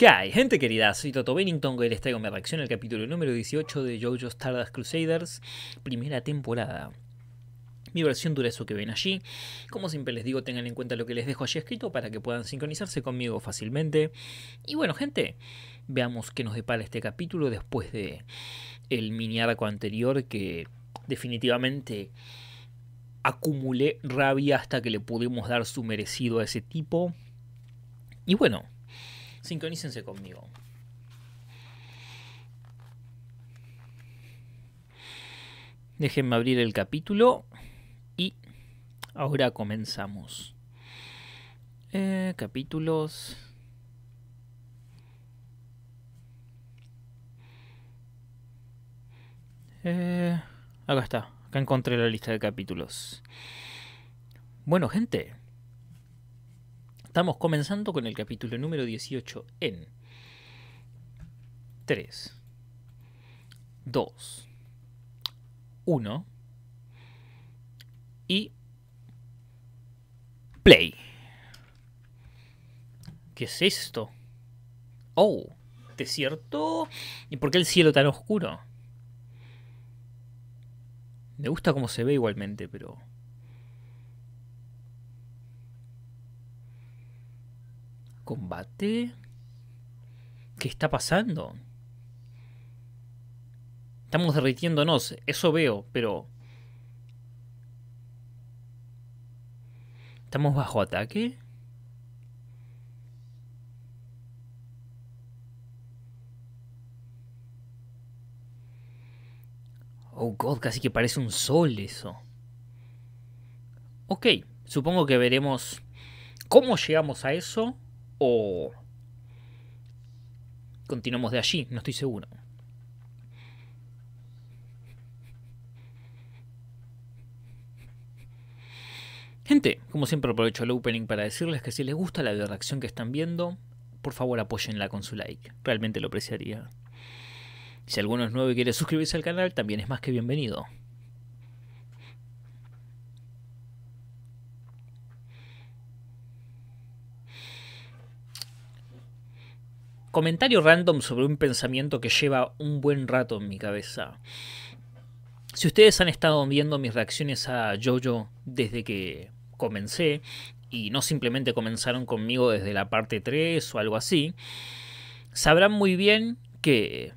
¿Qué hay? Gente querida, soy Toto Bennington y les traigo mi reacción al capítulo número 18 de JoJo's Stardust Crusaders, primera temporada. Mi versión dura eso que ven allí. Como siempre les digo, tengan en cuenta lo que les dejo allí escrito para que puedan sincronizarse conmigo fácilmente. Y bueno, gente, veamos qué nos depara este capítulo después de el mini arco anterior que definitivamente acumulé rabia hasta que le pudimos dar su merecido a ese tipo. Y bueno, Sincronícense conmigo. Déjenme abrir el capítulo y ahora comenzamos. Eh, capítulos. Eh, acá está, acá encontré la lista de capítulos. Bueno, gente, Estamos comenzando con el capítulo número 18 en 3, 2, 1 y play. ¿Qué es esto? Oh, desierto. ¿Y por qué el cielo tan oscuro? Me gusta cómo se ve igualmente, pero... combate? ¿Qué está pasando? Estamos derritiéndonos, eso veo, pero... ¿Estamos bajo ataque? Oh god, casi que parece un sol eso. Ok, supongo que veremos cómo llegamos a eso o continuamos de allí, no estoy seguro. Gente, como siempre aprovecho el opening para decirles que si les gusta la reacción que están viendo, por favor apóyenla con su like, realmente lo apreciaría. Si alguno es nuevo y quiere suscribirse al canal, también es más que bienvenido. comentario random sobre un pensamiento que lleva un buen rato en mi cabeza. Si ustedes han estado viendo mis reacciones a Jojo desde que comencé, y no simplemente comenzaron conmigo desde la parte 3 o algo así, sabrán muy bien que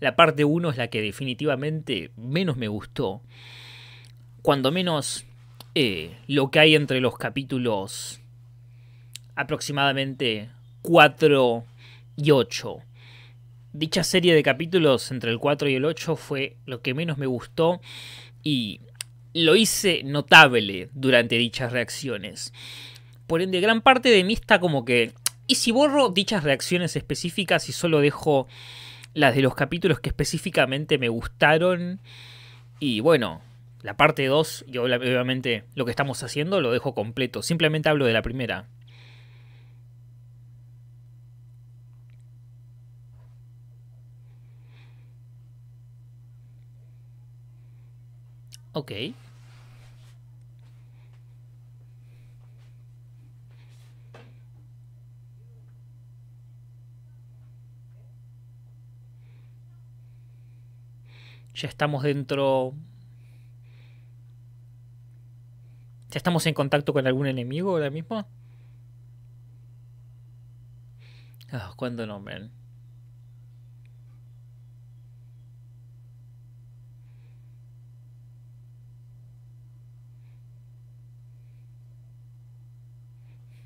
la parte 1 es la que definitivamente menos me gustó. Cuando menos eh, lo que hay entre los capítulos aproximadamente 4 y 8. Dicha serie de capítulos entre el 4 y el 8 fue lo que menos me gustó y lo hice notable durante dichas reacciones. Por ende, gran parte de mí está como que... ¿Y si borro dichas reacciones específicas y solo dejo las de los capítulos que específicamente me gustaron? Y bueno, la parte 2 yo obviamente lo que estamos haciendo lo dejo completo. Simplemente hablo de la primera. Okay. Ya estamos dentro... ¿Ya estamos en contacto con algún enemigo ahora mismo? Ah, ¿Cuándo no, man?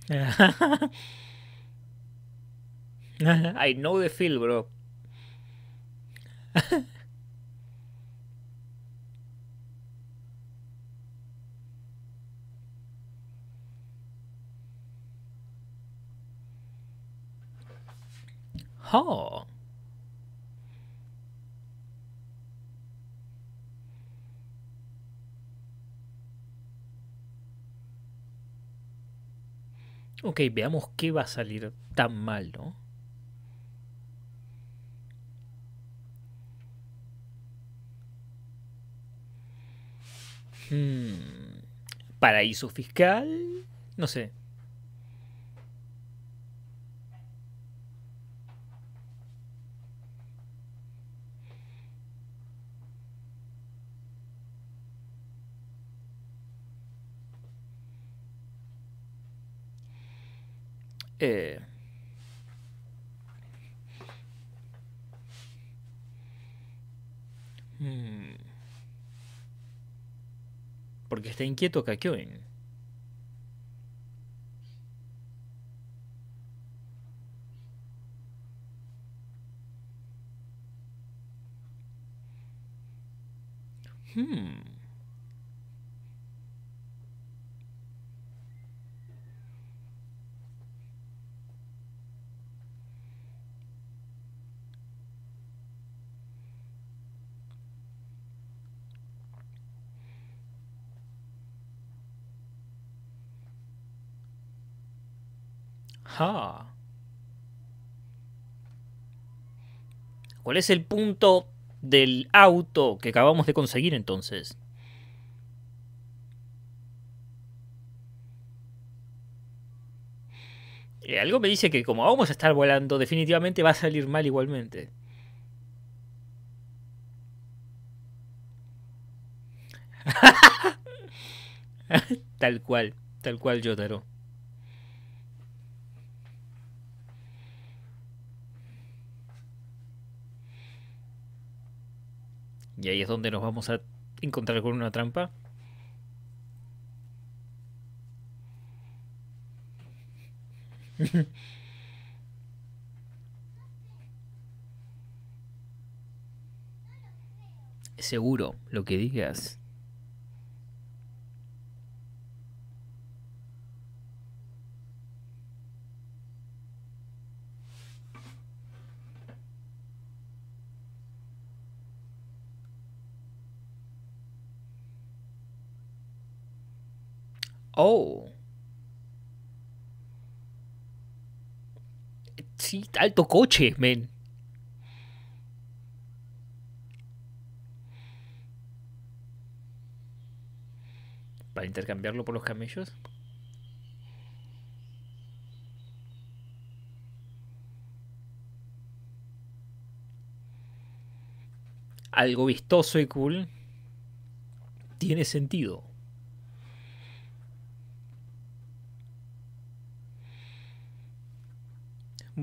I know the feel, bro. oh. ok, veamos qué va a salir tan mal, ¿no? Hmm, paraíso fiscal, no sé, Eh, hmm. porque está inquieto Kakyoin. ¿Cuál es el punto del auto que acabamos de conseguir entonces? Eh, algo me dice que como vamos a estar volando, definitivamente va a salir mal igualmente. tal cual, tal cual Yotaro. Y ahí es donde nos vamos a encontrar con una trampa. Seguro lo que digas Oh. Sí, alto coche, men. Para intercambiarlo por los camellos. Algo vistoso y cool. Tiene sentido.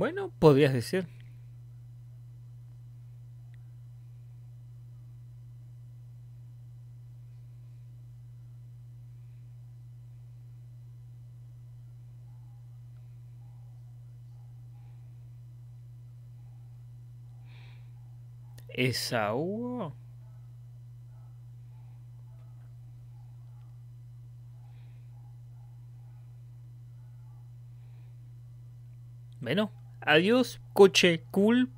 Bueno, podrías decir. Esa agua. Bueno, Adiós, coche cool.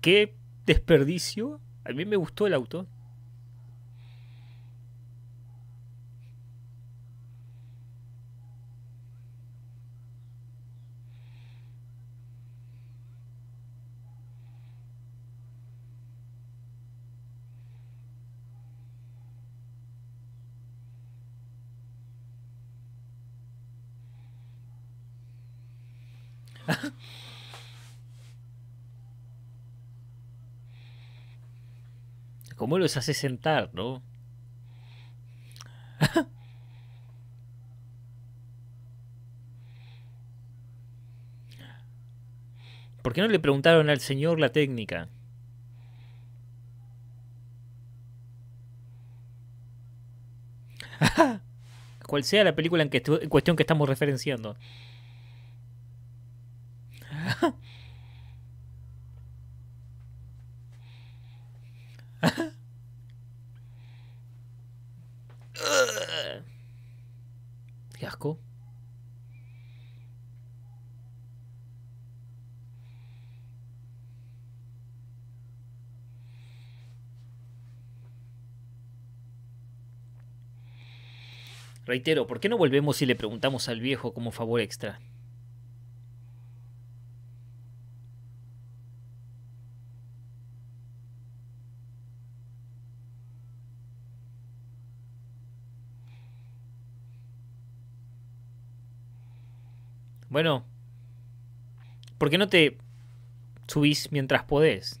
Qué desperdicio. A mí me gustó el auto. es hace sentar, ¿no? ¿Por qué no le preguntaron al señor la técnica? Cual sea la película en, que en cuestión que estamos referenciando. Reitero, ¿por qué no volvemos y le preguntamos al viejo como favor extra? Bueno, ¿por qué no te subís mientras podés?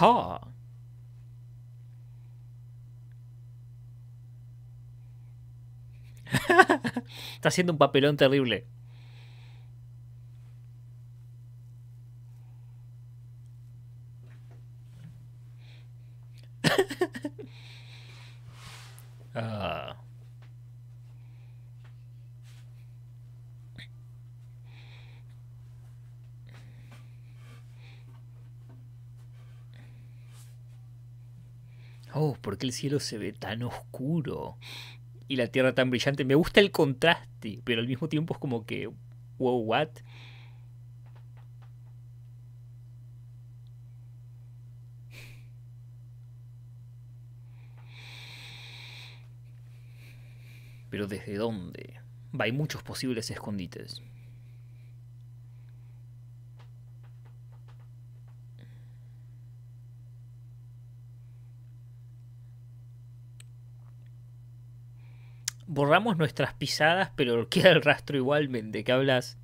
Ja, Está haciendo un papelón terrible. Oh, ¿por qué el cielo se ve tan oscuro? Y la tierra tan brillante. Me gusta el contraste, pero al mismo tiempo es como que, wow, what? Pero ¿desde dónde? Hay muchos posibles escondites. borramos nuestras pisadas, pero queda el rastro igualmente, que hablas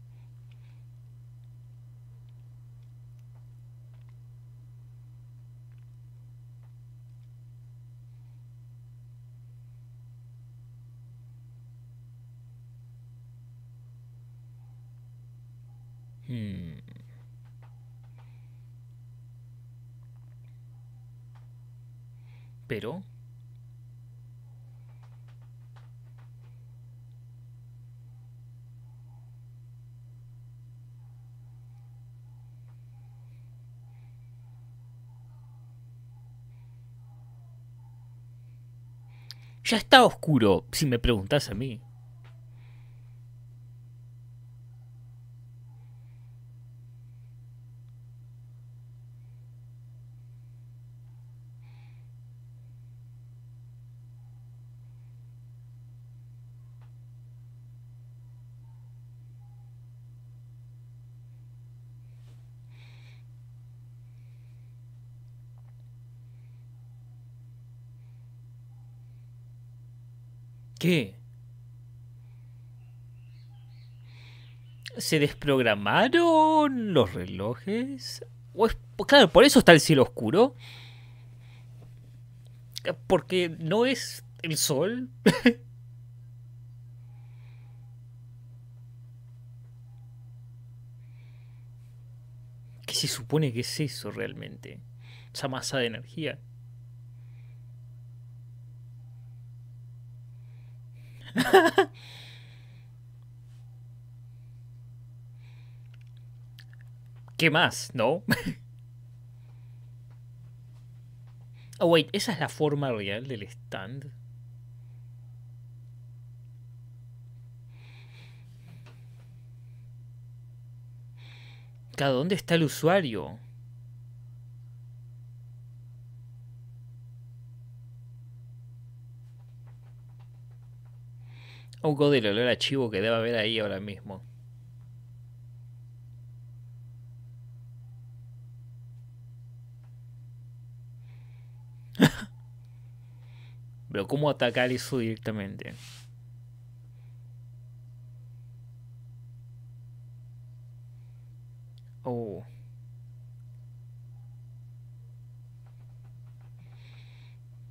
ya está oscuro, si me preguntas a mí. ¿Se desprogramaron los relojes? ¿O claro, por eso está el cielo oscuro. Porque no es el sol. ¿Qué se supone que es eso realmente? Esa masa de energía. ¿Qué más, no? oh, wait, ¿esa es la forma real del stand? ¿Dónde está el usuario? Oh, god, el olor que debe haber ahí ahora mismo. Pero ¿cómo atacar eso directamente? Oh.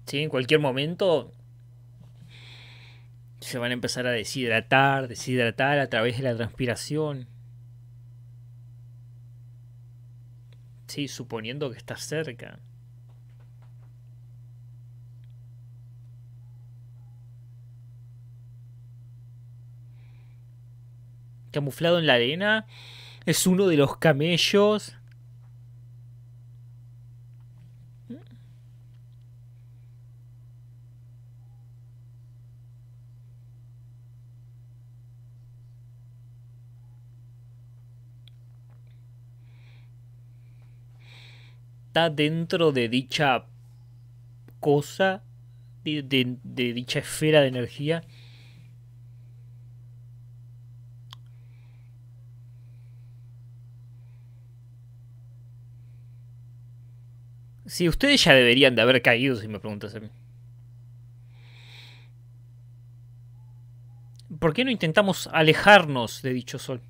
Sí, en cualquier momento se van a empezar a deshidratar, deshidratar a través de la transpiración. Sí, suponiendo que está cerca. camuflado en la arena. Es uno de los camellos. está dentro de dicha cosa, de, dicha esfera de energía. Sí, ustedes ya deberían de haber caído, si me preguntas a mí. ¿Por qué no intentamos alejarnos de dicho sol?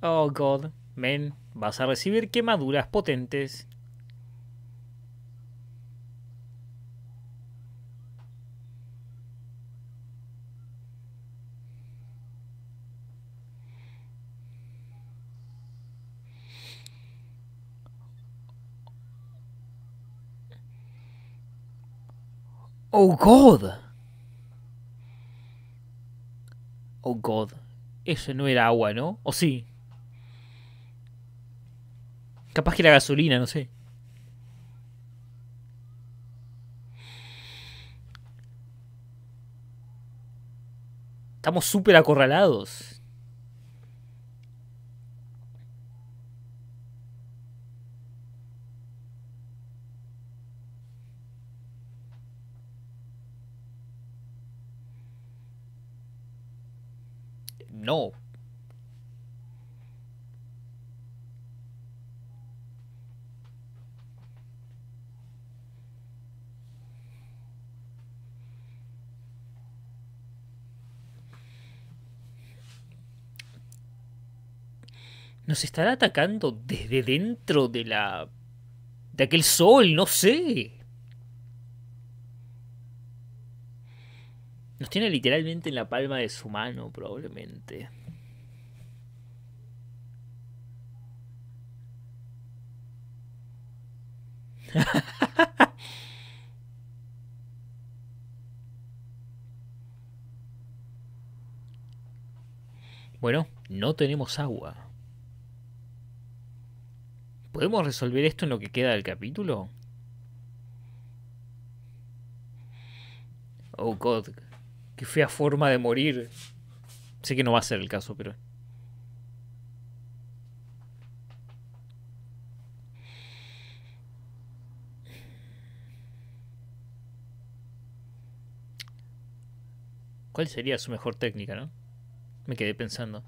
Oh, God, men, vas a recibir quemaduras potentes Oh God. Oh God. Eso no era agua, ¿no? ¿O sí? Capaz que era gasolina, no sé. Estamos súper acorralados. nos estará atacando desde dentro de la de aquel sol, no sé. Nos tiene literalmente en la palma de su mano, probablemente. bueno, no tenemos agua. ¿Podemos resolver esto en lo que queda del capítulo? Oh, God. Qué fea forma de morir. Sé que no va a ser el caso, pero. ¿Cuál sería su mejor técnica, no? Me quedé pensando.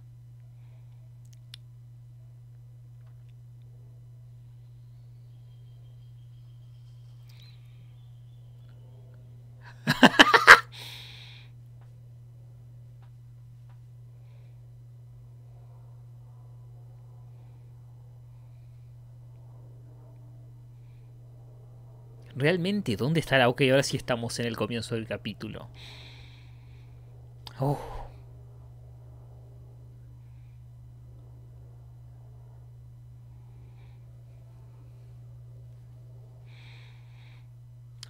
dónde estará. Ok, ahora sí estamos en el comienzo del capítulo. Oh.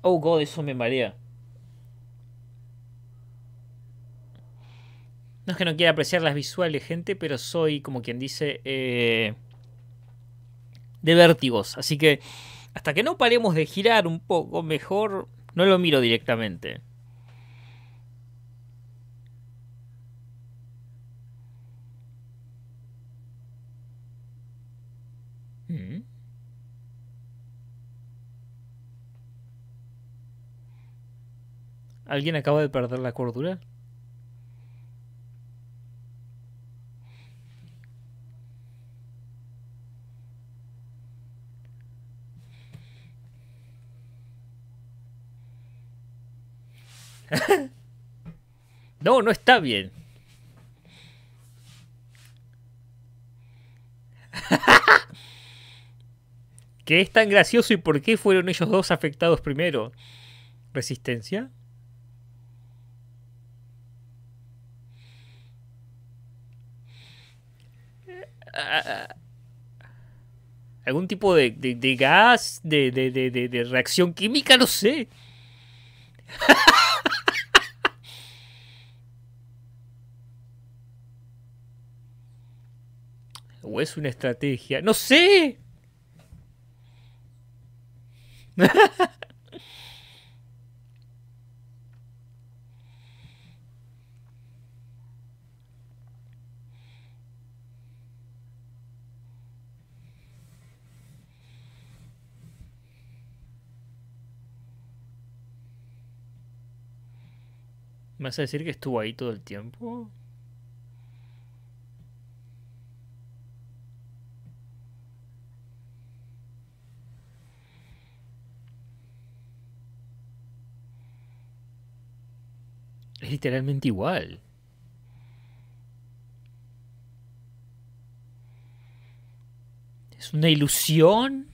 Oh god, eso me marea. No es que no quiera apreciar las visuales, gente, pero soy, como quien dice, eh, de vértigos. Así que hasta que no paremos de girar un poco, mejor no lo miro directamente. Mm. ¿Alguien acaba de perder la cordura? no, no está bien. ¿Qué es tan gracioso y por qué fueron ellos dos afectados primero? ¿Resistencia? ¿Algún tipo de, gas? De, de, reacción química? No sé. ¿O es una estrategia? No sé. ¿Me vas a decir que estuvo ahí todo el tiempo? literalmente igual. Es una ilusión.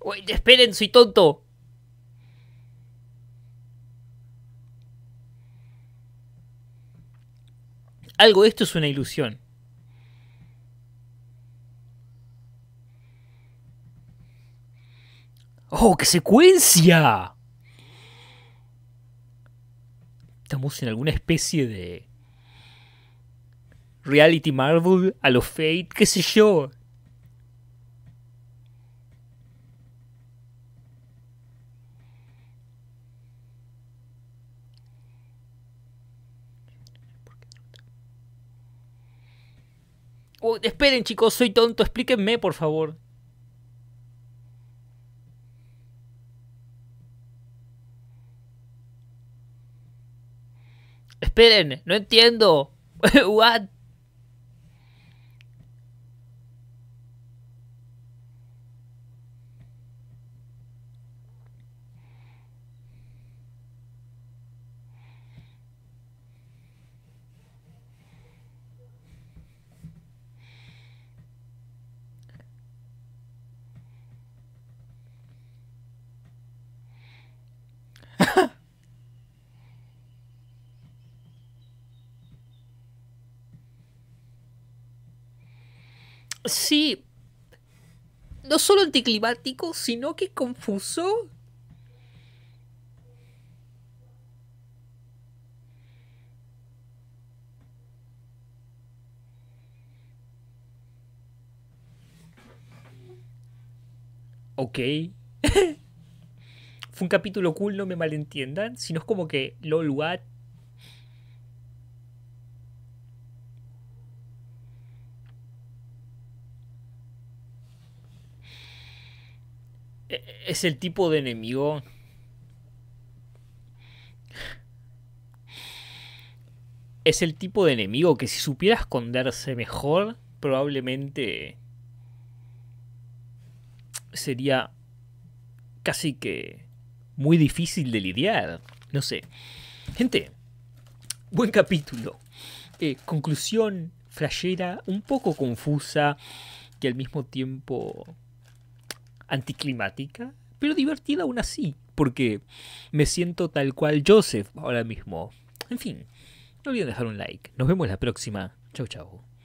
Uy, esperen, soy tonto. Algo de esto es una ilusión. ¡Oh, qué secuencia! Estamos en alguna especie de. Reality Marvel a lo Fate, qué sé yo. Oh, esperen chicos, soy tonto, explíquenme por favor. Esperen, no entiendo. What? Sí. No solo anticlimático, sino que confuso. Ok. Fue un capítulo cool, no me malentiendan. Sino es como que LOL What E-, es el tipo de enemigo es el tipo de enemigo que si supiera esconderse mejor, probablemente sería casi que muy difícil de lidiar. No sé. Gente, buen capítulo. Eh, conclusión flashera, un poco confusa, que al mismo tiempo anticlimática, pero divertida aún así, porque me siento tal cual Joseph ahora mismo. En fin, no olviden dejar un like. Nos vemos la próxima. Chau, chau.